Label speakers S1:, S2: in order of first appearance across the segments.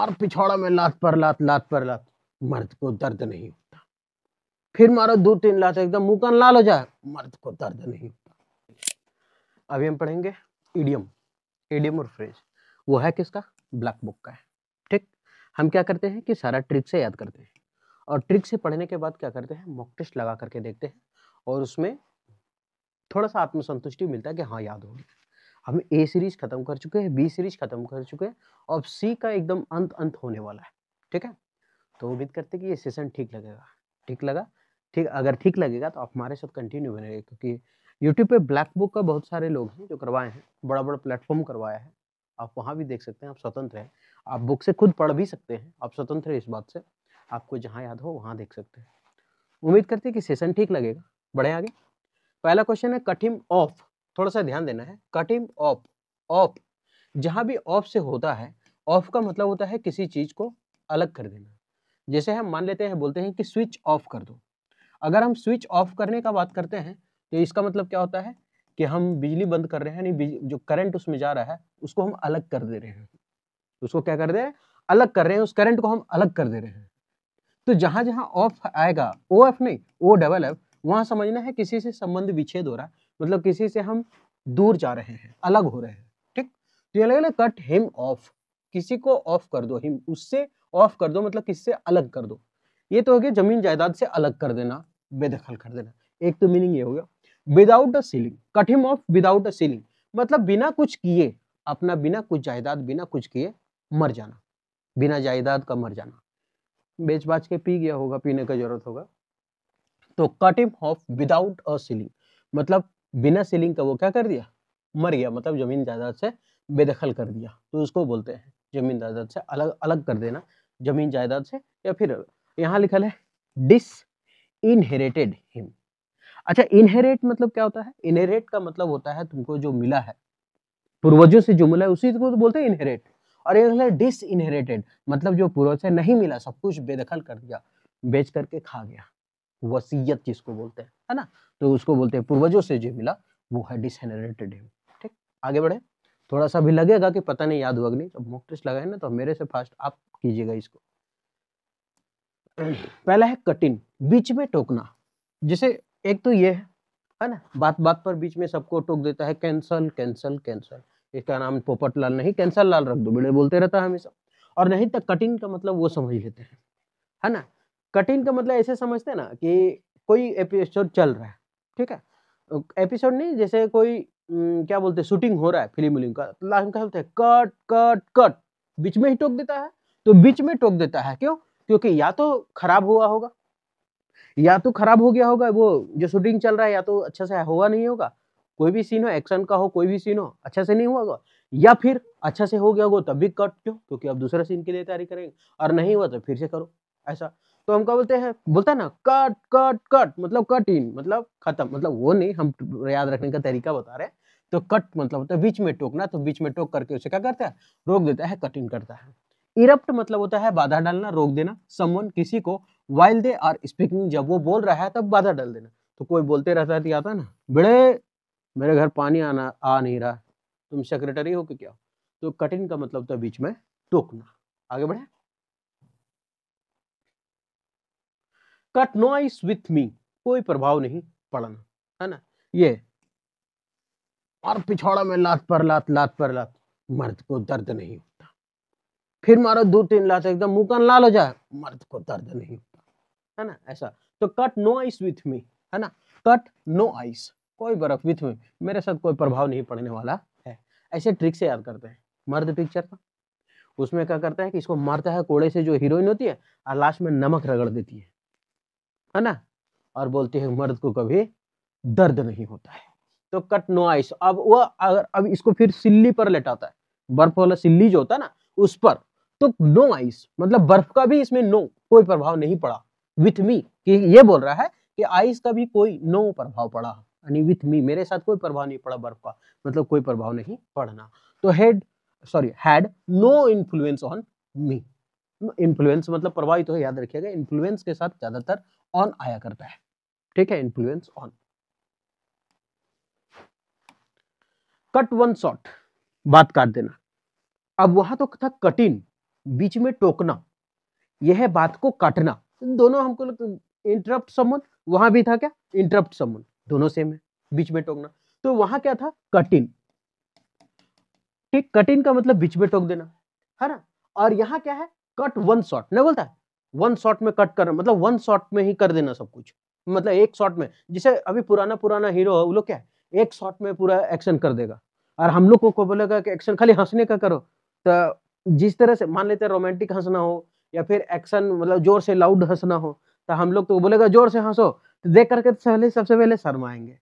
S1: और पिछौड़ा में लात पर लात लात पर लात मर्द को दर्द नहीं होता फिर मारो दो तीन लात एकदम मुंह का लाल हो जाए मर्द को दर्द नहीं होता अभी हम पढ़ेंगे इडियम ईडियम और फ्रेज वो है किसका ब्लैक बुक का है ठीक हम क्या करते हैं कि सारा ट्रिक से याद करते हैं और ट्रिक से पढ़ने के बाद क्या करते हैं मॉक टेस्ट लगा करके देखते हैं और उसमें थोड़ा सा आत्मसंतुष्टि मिलता है कि हाँ याद हो गया हम ए सीरीज खत्म कर चुके हैं बी सीरीज खत्म कर चुके हैं अब सी का एकदम अंत अंत होने वाला है ठीक है तो उम्मीद करते कि ये सेशन ठीक लगेगा ठीक लगा ठीक अगर ठीक लगेगा तो आप हमारे साथ कंटिन्यू बने क्योंकि यूट्यूब पे ब्लैक बुक का बहुत सारे लोग हैं जो करवाए हैं बड़ा बड़ा प्लेटफॉर्म करवाया है आप वहाँ भी देख सकते हैं आप स्वतंत्र हैं आप बुक से खुद पढ़ भी सकते हैं आप स्वतंत्र हैं इस बात से आपको जहाँ याद हो वहाँ देख सकते हैं उम्मीद करते हैं कि सेशन ठीक लगेगा बढ़े आगे पहला क्वेश्चन है कठिन ऑफ थोड़ा सा ध्यान देना है कटिंग ऑफ ऑफ जहां भी ऑफ से होता है ऑफ का मतलब होता है किसी चीज़ को अलग कर देना जैसे हम मान लेते हैं बोलते हैं कि स्विच ऑफ कर दो अगर हम स्विच ऑफ करने का बात करते हैं तो इसका मतलब क्या होता है कि हम बिजली बंद कर रहे हैं यानी जो करंट उसमें जा रहा है उसको हम अलग कर दे रहे हैं उसको क्या कर दे रहे हैं अलग कर रहे हैं उस करंट को हम अलग कर दे रहे हैं तो जहां जहां ऑफ आएगा ओ एफ नहीं ओ डबल एफ वहां समझना है किसी से संबंध विच्छेद हो रहा है मतलब किसी से हम दूर जा रहे हैं अलग हो रहे हैं ठीक तो ये लगेगा कट हिम ऑफ किसी को ऑफ कर दो हिम उससे ऑफ कर दो मतलब किससे अलग कर दो ये तो हो गया जमीन जायदाद से अलग कर देना बेदखल कर देना एक तो मीनिंग ये हो गया without a ceiling cut him off without a ceiling मतलब बिना कुछ किए अपना बिना कुछ जायदाद बिना कुछ किए मर जाना बिना जायदाद का मर जाना बेच बाच के पी गया होगा पीने का जरूरत होगा तो cut him off without a ceiling मतलब बिना सीलिंग का वो क्या कर दिया मर गया मतलब जमीन जायदाद से बेदखल कर दिया तो उसको बोलते हैं जमीन जायदाद से अलग अलग कर देना जमीन जायदाद से या फिर यहाँ लिखल है डिस इनहेरिटेड हिम अच्छा इनहेरिट मतलब क्या होता है इनहेरिट का मतलब होता है तुमको जो मिला है पूर्वजों से जो मिला है उसी को तो बोलते हैं इनहेरिट और ये है डिस इनहेरिटेड मतलब जो पूर्वज से नहीं मिला सब कुछ बेदखल कर दिया बेच करके खा गया वसीयत जिसको बोलते हैं है ना तो उसको बोलते हैं पूर्वजों से जो मिला वो है डिसनरेटेड है ठीक आगे बढ़े थोड़ा सा भी लगेगा कि पता नहीं याद हुआ नहीं तो मोक टेस्ट लगाए ना तो मेरे से फास्ट आप कीजिएगा इसको पहला है कटिन बीच में टोकना जिसे एक तो ये है है ना बात बात पर बीच में सबको टोक देता है कैंसल कैंसल कैंसल इसका नाम पोपट लाल नहीं कैंसल लाल रख दो बेड़े बोलते रहता है हमेशा और नहीं तो कटिन का मतलब वो समझ लेते हैं है ना कटिन का मतलब ऐसे समझते हैं ना कि कोई एपिसोड चल रहा है ठीक है एपिसोड नहीं जैसे कोई क्या बोलते हैं शूटिंग हो रहा है फिल्म विलिंग का तो लास्ट में क्या बोलते हैं कट कट कट बीच में ही टोक देता है तो बीच में टोक देता है क्यों क्योंकि या तो खराब हुआ होगा या तो खराब हो गया होगा वो जो शूटिंग चल रहा है या तो अच्छा से हुआ नहीं होगा कोई भी सीन हो एक्शन का हो कोई भी सीन हो अच्छा से नहीं हुआ होगा या फिर अच्छा से हो गया होगा तब भी कट क्यों क्योंकि अब दूसरा सीन के लिए तैयारी करेंगे और नहीं हुआ तो फिर से करो ऐसा तो हम क्या बोलते हैं बोलता है ना कट कट कट मतलब कट इन मतलब खत्म मतलब वो नहीं हम याद रखने का तरीका बता रहे हैं तो कट मतलब होता है बीच में टोकना तो बीच में टोक करके उसे क्या करता है रोक देता है इन करता है इरप्ट मतलब होता है बाधा डालना रोक देना समवन किसी को वाइल दे और स्पीकिंग जब वो बोल रहा है तब बाधा डाल देना तो कोई बोलते रहता है तो आता ना बड़े मेरे घर पानी आना आ नहीं रहा तुम सेक्रेटरी हो कि क्या तो कटिंग का मतलब होता है बीच में टोकना आगे बढ़े कट नॉइस विथ मी कोई प्रभाव नहीं पड़ना है ना ये और पिछौड़ा में लात पर लात लात पर लात मर्द को दर्द नहीं होता फिर मारो दो तीन लात एकदम मुंह कान लाल हो जाए मर्द को दर्द नहीं होता है ना ऐसा तो cut no ice with me है ना कट नो आइस कोई बर्फ विथ मी मेरे साथ कोई प्रभाव नहीं पड़ने वाला है ऐसे ट्रिक से याद करते हैं मर्द पिक्चर का उसमें क्या करता है कि इसको मारता है कोड़े से जो हीरोइन होती है और लास्ट में नमक रगड़ देती है है ना और बोलते हैं मर्द को कभी दर्द नहीं होता है तो कट नो आइस अब वो अगर अब इसको फिर सिल्ली पर लेटाता है बर्फ वाला सिल्ली जो होता है ना उस पर तो नो आइस मतलब बर्फ का भी इसमें नो कोई प्रभाव नहीं पड़ा विथ मी कि ये बोल रहा है कि आइस का भी कोई नो प्रभाव पड़ा यानी विथ मी मेरे साथ कोई प्रभाव नहीं पड़ा बर्फ का मतलब कोई प्रभाव नहीं पड़ना तो head sorry had no influence on me influence मतलब प्रभावित तो हो याद रखिएगा इन्फ्लुएंस के साथ ज्यादातर ऑन आया करता है ठीक है influence on cut one shot बात काट देना अब वहां तो था कठिन बीच में टोकना यह बात को काटना दोनों हमको इंटरप्ट समन वहां भी था क्या इंटरप्ट समन दोनों सेम है बीच में टोकना तो वहां क्या था कठिन ठीक कठिन का मतलब बीच में टोक देना है ना और यहां क्या है कट वन शॉट नहीं बोलता है वन शॉट में कट कर मतलब वन शॉट में ही कर देना सब कुछ मतलब एक शॉट में जैसे अभी पुराना पुराना हीरो है वो लोग क्या है एक शॉट में पूरा एक्शन कर देगा और हम लोग को बोलेगा कि एक्शन खाली हंसने का करो तो जिस तरह से मान लेते हैं रोमांटिक हंसना हो या फिर एक्शन मतलब जोर से लाउड हंसना हो तो हम लोग तो बोलेगा जोर से हंसो तो देख करके तो पहले सबसे पहले शर्माएंगे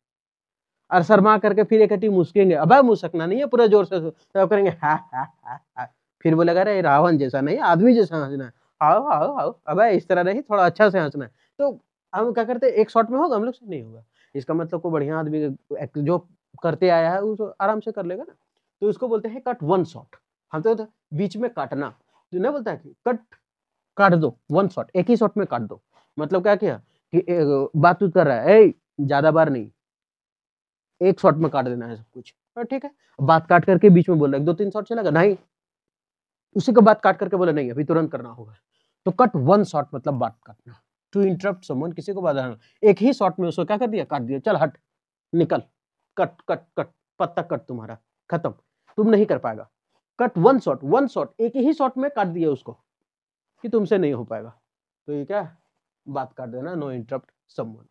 S1: और शर्मा करके फिर एक मुस्केंगे अब मुस्कना नहीं है पूरा जोर से तो करेंगे हा हा हा हा फिर बोलेगा अरे रावण जैसा नहीं आदमी जैसा हंसना आओ आओ आओ अब इस तरह नहीं थोड़ा अच्छा से हंसना है तो हम क्या करते एक शॉट में होगा हम लोग से नहीं होगा इसका मतलब कोई बढ़िया आदमी जो करते आया है उसको तो आराम से कर लेगा ना तो इसको बोलते हैं कट वन शॉट हम तो बीच में काटना तो ना बोलता है कि कट काट दो वन शॉट एक ही शॉट में काट दो मतलब क्या किया कि बात कर रहा है ज्यादा बार नहीं एक शॉट में काट देना है सब कुछ तो ठीक है बात काट करके बीच में बोल रहा है दो तीन शॉट चलेगा नहीं उसी को बात काट करके बोला नहीं अभी तुरंत करना होगा तो कट वन शॉट मतलब बात काटना टू इंटरप्ट समन किसी को बाधा एक ही शॉट में उसको क्या कर दिया काट दिया चल हट निकल कट कट कट पत्ता कट तुम्हारा खत्म तुम नहीं कर पाएगा cut one shot one shot एक ही शॉट में काट दिया उसको कि तुमसे नहीं हो पाएगा तो ये क्या बात काट देना no interrupt someone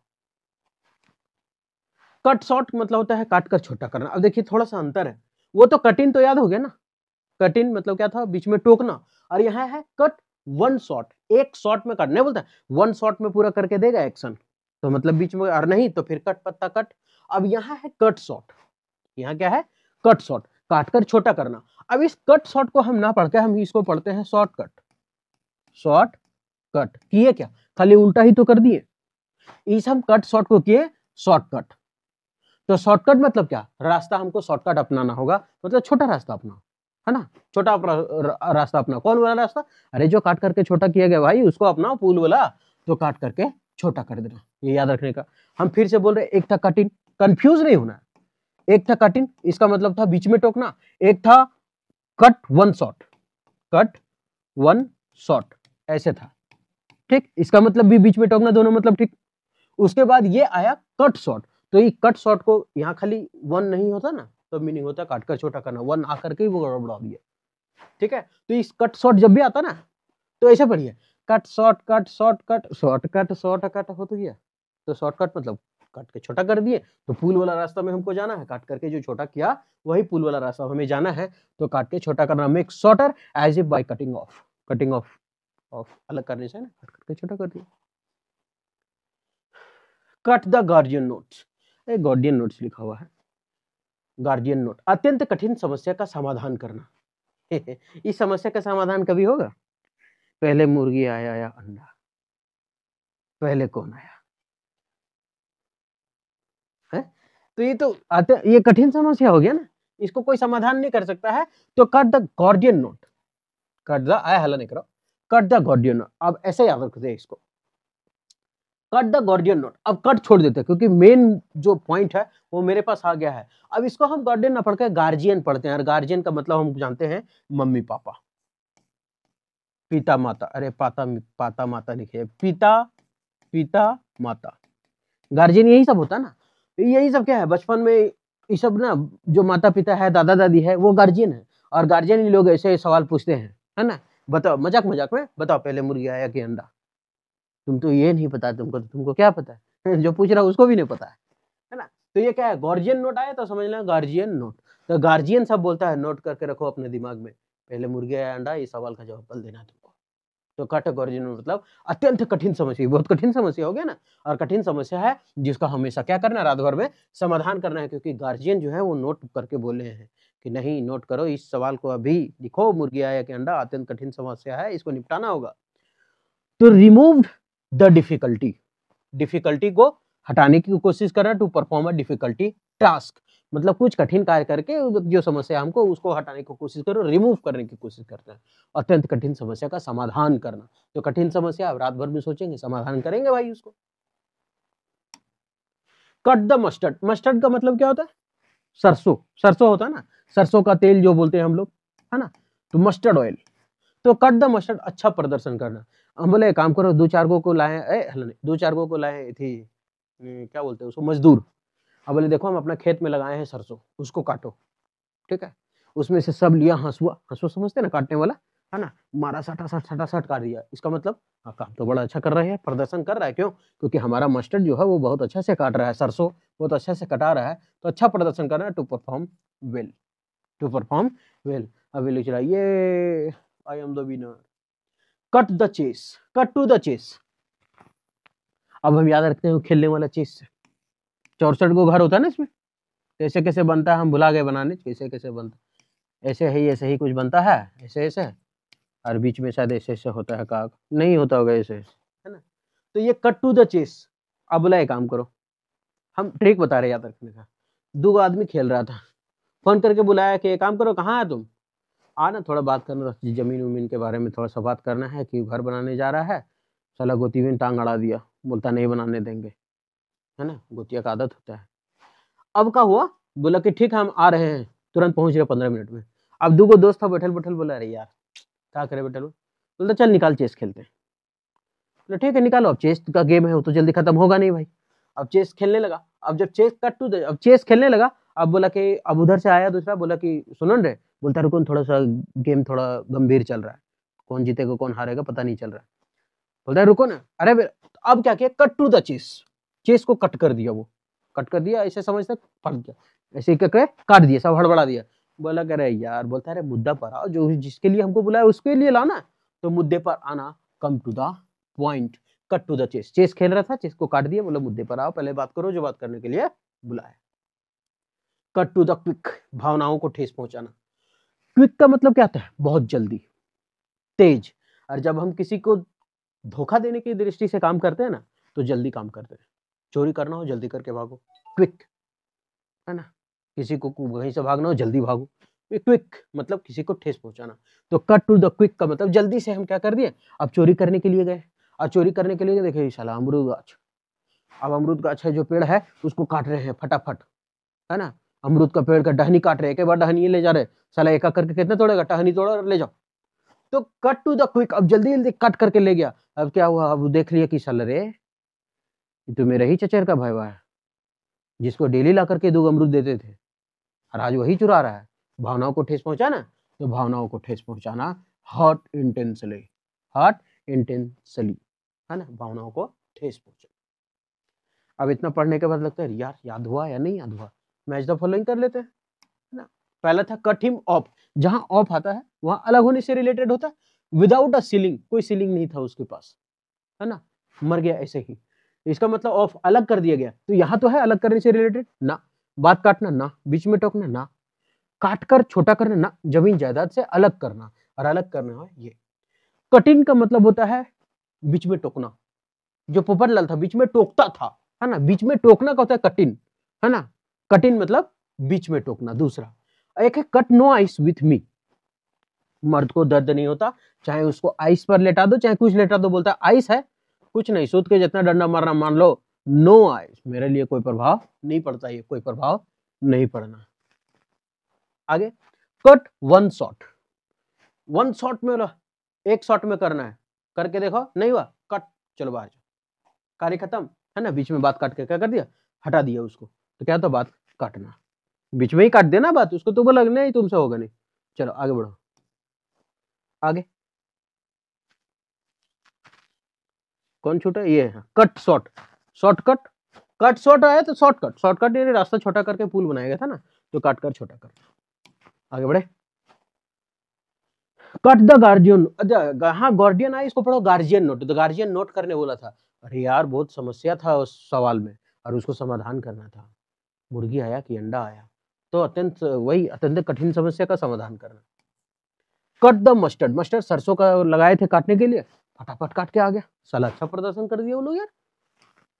S1: cut short मतलब होता है काट कर छोटा करना अब देखिए थोड़ा सा अंतर है वो तो कटिन तो याद हो गया ना कटिन मतलब क्या था बीच में टोकना और यहाँ है कट वन शॉट एक शॉट में काटने बोलता है वन शॉट में पूरा करके देगा एक्शन तो मतलब बीच में और नहीं तो फिर कट पत्ता कट अब यहाँ है कट शॉट यहाँ क्या है कट शॉट काट कर छोटा करना अब इस कट शॉट को हम ना पढ़ते हम इसको पढ़ते हैं शॉर्ट कट शॉर्ट कट किए क्या खाली उल्टा ही तो कर दिए इस हम कट शॉर्ट को किए शॉर्टकट तो शॉर्टकट मतलब क्या रास्ता हमको शॉर्टकट अपनाना होगा मतलब छोटा रास्ता अपना है ना छोटा रास्ता अपना कौन वाला रास्ता अरे जो काट करके छोटा किया गया भाई उसको अपना पुल वाला तो काट करके छोटा कर देना ये याद रखने का हम फिर से बोल रहे एक था कठिन कंफ्यूज नहीं होना एक था कठिन इसका मतलब था बीच में टोकना एक था cut one shot cut one shot ऐसे था ठीक इसका मतलब भी बीच में टोकना दोनों मतलब ठीक उसके बाद ये आया कट शॉट तो ये कट शॉट को यहाँ खाली वन नहीं होता ना तो मीनिंग होता है काटकर छोटा करना वन आकर के वो गड़बड़ा दिया ठीक है तो इस कट शॉर्ट जब भी आता ना तो ऐसे पढ़िए cut short cut short cut short cut short cut हो तो गया तो शॉर्टकट मतलब काट के छोटा कर दिए तो पुल वाला रास्ता में हमको जाना है काट करके जो छोटा किया वही पुल वाला रास्ता हमें जाना है तो काट के छोटा करना make shorter as a by cutting off cutting off off अलग करने से ना काट करके छोटा कर दिया cut the guardian notes a guardian notes लिखा हुआ है गार्जियन नोट अत्यंत कठिन समस्या का समाधान करना इस समस्या का समाधान कभी होगा पहले मुर्गी आया या अंडा पहले कौन आया है तो ये तो ये कठिन समस्या हो गया ना इसको कोई समाधान नहीं कर सकता है तो cut the guardian note cut the आया हला नहीं करो कट द गार्डियन नोट अब ऐसे याद रखते इसको कट द गार्डियन नोट अब कट छोड़ देते हैं क्योंकि मेन जो पॉइंट है वो मेरे पास आ गया है अब इसको हम गार्डियन ना पढ़ के गार्जियन पढ़ते हैं और गार्जियन का मतलब हम जानते हैं मम्मी पापा पिता माता अरे पाता पाता माता लिखे पिता पिता माता गार्जियन यही सब होता है ना यही सब क्या है बचपन में ये सब ना जो माता पिता है दादा दादी है वो गार्जियन है और गार्जियन ही लोग ऐसे सवाल पूछते हैं है ना बताओ मजाक मजाक में बताओ पहले मुर्गी आया कि अंडा तुम तो ये नहीं पता तुमको तो, तुमको क्या पता है जो पूछ रहा है उसको भी नहीं पता है है ना तो ये क्या है गार्जियन नोट आया तो समझ लेना गार्जियन नोट तो गार्जियन सब बोलता है नोट करके रखो अपने दिमाग में पहले मुर्गे या अंडा ये सवाल का जवाब कल देना तुमको तो कट गार्जियन मतलब अत्यंत कठिन समस्या बहुत कठिन समस्या हो गया ना और कठिन समस्या है जिसका हमेशा क्या करना है रात भर में समाधान करना है क्योंकि गार्जियन जो है वो नोट करके बोले हैं कि नहीं नोट करो इस सवाल को अभी लिखो मुर्गी आया कि अंडा अत्यंत कठिन समस्या है इसको निपटाना होगा तो रिमूव्ड द डिफिकल्टी डिफिकल्टी को हटाने की कोशिश कर रहा है to perform a difficulty task मतलब कुछ कठिन कार्य करके जो समस्या हमको उसको हटाने की कोशिश करो रिमूव करने की कोशिश करते हैं अत्यंत कठिन समस्या का समाधान करना जो कठिन समस्या आप रात भर में सोचेंगे समाधान करेंगे भाई उसको कट द मस्टर्ड मस्टर्ड का मतलब क्या होता है सरसों सरसों होता है ना सरसों का तेल जो बोलते हैं हम लोग है ना तो मस्टर्ड ऑयल तो कट द मस्टर्ड अच्छा प्रदर्शन करना हम बोले काम करो दो चार गो को लाए ए दो चार गो को लाए थी क्या बोलते हैं उसको मजदूर अब बोले देखो हम अपना खेत में लगाए हैं सरसों उसको काटो ठीक है उसमें से सब लिया हंसुआ हंसुआ समझते ना काटने वाला है ना मारा साठा साठ साठा साठ काट दिया इसका मतलब हाँ काम तो बड़ा अच्छा कर रहे हैं प्रदर्शन कर रहा है क्यों क्योंकि हमारा मास्टर जो है वो बहुत अच्छा से काट रहा है सरसों बहुत अच्छा से कटा रहा है तो अच्छा प्रदर्शन कर रहा है to perform well to perform well अब ये लिख रहा है ये I am the winner cut the chess cut to the chess अब हम याद रखते हैं खेलने वाला चेस से चौसठ को घर होता है ना इसमें कैसे कैसे बनता है हम भुला गए बनाने कैसे कैसे बनता ऐसे ही ऐसे ही कुछ बनता है ऐसे ऐसे और बीच में शायद ऐसे ऐसे होता है काग नहीं होता होगा ऐसे ऐसे है ना तो ये कट टू द चेस अब बुलाए काम करो हम ट्रिक बता रहे याद रखने का दो आदमी खेल रहा था फोन करके बुलाया कि काम करो कहाँ है तुम आना थोड़ा बात करना था तो ज़मीन उमीन के बारे में थोड़ा सा बात करना है कि घर बनाने जा रहा है साला गोती में टांग अड़ा दिया बोलता नहीं बनाने देंगे है ना गोतिया का आदत होता है अब क्या हुआ बोला कि ठीक है हम आ रहे हैं तुरंत पहुंच रहे पंद्रह मिनट में अब दो दोस्त था बैठल बैठल बोला अरे यार क्या करे बैठल बोलता चल निकाल चेस खेलते हैं ठीक है निकालो अब चेस का गेम है वो तो जल्दी खत्म होगा नहीं भाई अब चेस खेलने लगा अब जब चेस कट टू अब चेस खेलने लगा अब बोला कि अब उधर से आया दूसरा बोला कि सुनन रहे बोलता है रुको थोड़ा सा गेम थोड़ा गंभीर चल रहा है कौन जीतेगा कौन हारेगा पता नहीं चल रहा है बोलता है रुको ना अरे अब क्या किया cut to the chess chess को कट कर दिया वो कट कर दिया ऐसे समझते फट गया ऐसे क्या करे काट दिया सब हड़बड़ा दिया बोला कह रहे यार बोलता है मुद्दा पर आओ जो जिसके लिए हमको बुलाया उसके लिए लाना तो मुद्दे पर आना come to the point cut to the chess chess खेल रहा था चेस को काट दिया बोला मुद्दे पर आओ पहले बात करो जो बात करने के लिए बुलाया कट टू द क्विक भावनाओं को ठेस पहुंचाना क्विक का मतलब क्या होता है बहुत जल्दी तेज और जब हम किसी को धोखा देने की दृष्टि से काम करते हैं ना तो जल्दी काम करते हैं चोरी करना हो जल्दी करके भागो क्विक है ना किसी को वहीं से भागना हो जल्दी भागो क्विक मतलब किसी को ठेस पहुंचाना तो कट टू द क्विक का मतलब जल्दी से हम क्या कर दिए अब चोरी करने के लिए गए और चोरी करने के लिए देखे साला अमरूद गाछ अब अमरूद गाछ है जो पेड़ है उसको काट रहे हैं फटाफट है ना अमरूद का पेड़ का टहनी काट रहे एक बार टहनी ले जा रहे साला एका करके कितने तोड़ेगा टहनी तोड़ा और ले जाओ तो कट टू द क्विक अब जल्दी जल्दी कट करके ले गया अब क्या हुआ अब देख लिया कि साला रे तो मेरा ही चचेर का भाई है जिसको डेली ला करके दो अमरूद देते थे और आज वही चुरा रहा है भावनाओं को ठेस पहुंचाना तो भावनाओं को ठेस पहुंचाना हॉट इंटेंसली हॉट इंटेंसली है ना भावनाओं को ठेस पहुंचाना अब इतना पढ़ने के बाद लगता है यार याद हुआ या नहीं याद हुआ मैच द फॉलोइंग कर लेते हैं ना पहला था कट हिम ऑफ जहां ऑफ आता है वहां अलग होने से रिलेटेड होता है विदाउट अ सीलिंग कोई सीलिंग नहीं था उसके पास है ना मर गया ऐसे ही इसका मतलब ऑफ अलग कर दिया गया तो यहाँ तो है अलग करने से रिलेटेड ना बात काटना ना बीच में टोकना ना काट कर छोटा करना ना जमीन जायदाद से अलग करना और अलग करना है ये कटिंग का मतलब होता है बीच में टोकना जो पोपटलाल था बीच में टोकता था है ना बीच में टोकना का होता है कटिंग है ना कट इन मतलब बीच में टोकना दूसरा एक है cut no ice with me मर्द को दर्द नहीं होता चाहे उसको आइस पर लेटा दो चाहे कुछ लेटा दो बोलता है आइस है कुछ नहीं सूद के जितना डंडा मारना मान लो नो आइस मेरे लिए कोई प्रभाव नहीं पड़ता ये कोई प्रभाव नहीं पड़ना आगे cut one shot one shot में एक शॉट में करना है करके देखो नहीं हुआ कट चलो बाहर जाओ कार्य खत्म है ना बीच में बात काट के क्या कर दिया हटा दिया उसको तो क्या तो बात काटना बीच में ही काट देना बात उसको तो बोला नहीं तुमसे होगा नहीं चलो आगे बढ़ो आगे कौन छूटा ये cut short shortcut cut short आया तो शॉर्टकट शॉर्टकट ये रास्ता छोटा करके पुल बनाया गया था ना तो काट कर छोटा कर आगे बढ़े कट द गार्जियन अच्छा हाँ गार्डियन आया इसको पढ़ो गार्जियन नोट तो गार्जियन नोट करने बोला था अरे यार बहुत समस्या था उस सवाल में और उसको समाधान करना था मुर्गी आया कि अंडा आया तो अत्यंत वही अत्यंत कठिन समस्या का समाधान करना कट द मस्टर्ड मस्टर्ड सरसों का लगाए थे काटने के लिए फटाफट काट के आ गया साला अच्छा प्रदर्शन कर दिया वो लोग यार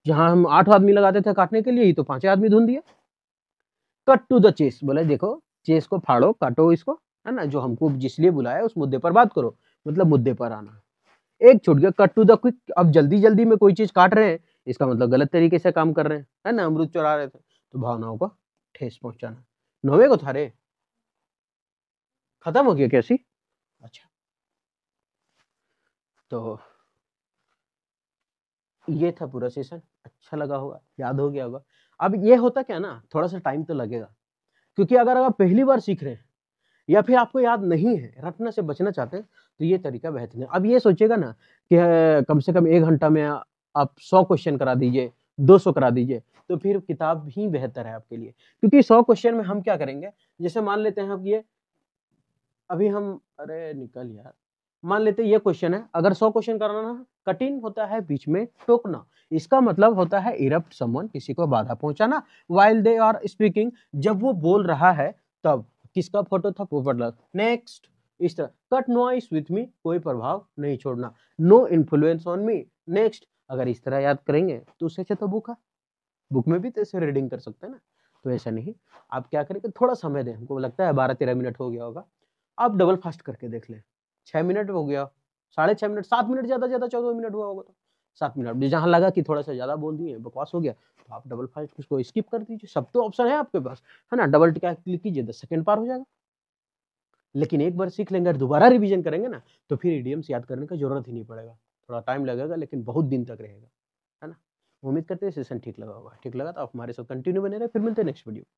S1: जहाँ हम आठ आदमी लगाते थे काटने के लिए ही तो पांच आदमी धुन दिया कट टू द चेस बोले देखो चेस को फाड़ो काटो इसको है ना जो हमको जिसलिए बुलाया उस मुद्दे पर बात करो मतलब मुद्दे पर आना एक छूट गया कट टू द क्विक अब जल्दी जल्दी में कोई चीज काट रहे हैं इसका मतलब गलत तरीके से काम कर रहे हैं है ना अमृत चुरा रहे थे तो भावनाओं को ठेस पहुंचाना नौवे को थारे खत्म हो गया कैसी अच्छा तो ये था पूरा सेशन अच्छा लगा होगा याद हो गया होगा अब ये होता क्या ना थोड़ा सा टाइम तो लगेगा क्योंकि अगर आप पहली बार सीख रहे हैं या फिर आपको याद नहीं है रटना से बचना चाहते हैं तो ये तरीका बेहतर है अब ये सोचेगा ना कि कम से कम एक घंटा में आप सौ क्वेश्चन करा दीजिए 200 करा दीजिए तो फिर किताब ही बेहतर है आपके लिए क्योंकि 100 क्वेश्चन में हम क्या करेंगे जैसे मान लेते हैं अब ये अभी हम अरे निकल यार मान लेते ये क्वेश्चन है अगर सौ क्वेश्चन कराना कठिन होता है बीच में टोकना इसका मतलब होता है इरप्ट समवन किसी को बाधा पहुंचाना वाइल दे आर स्पीकिंग जब वो बोल रहा है तब किसका फोटो था पोपटलाल नेक्स्ट इस तरह कट नॉइस विथ मी कोई प्रभाव नहीं छोड़ना no influence on me next अगर इस तरह याद करेंगे तो उससे अच्छा तो बुक है बुक में भी तो ऐसे रीडिंग कर सकते हैं ना तो ऐसा नहीं आप क्या करेंगे थोड़ा समय दें हमको लगता है बारह तेरह मिनट हो गया होगा आप डबल फास्ट करके देख लें छः मिनट हो गया साढ़े छः मिनट सात मिनट ज़्यादा ज़्यादा चौदह मिनट हुआ होगा तो सात मिनट जहाँ लगा कि थोड़ा सा ज़्यादा बोल दिए बकवास हो गया तो आप डबल फास्ट उसको स्किप कर दीजिए सब तो ऑप्शन है आपके पास है ना डबल टिका क्लिक कीजिए दस सेकेंड पार हो जाएगा लेकिन एक बार सीख लेंगे और दोबारा रिवीजन करेंगे ना तो फिर इडियम्स याद करने का जरूरत ही नहीं पड़ेगा थोड़ा टाइम लगेगा लेकिन बहुत दिन तक रहेगा है ना उम्मीद करते हैं सेशन ठीक लगा होगा ठीक लगा तो आप हमारे साथ कंटिन्यू बने रहे फिर मिलते हैं नेक्स्ट वीडियो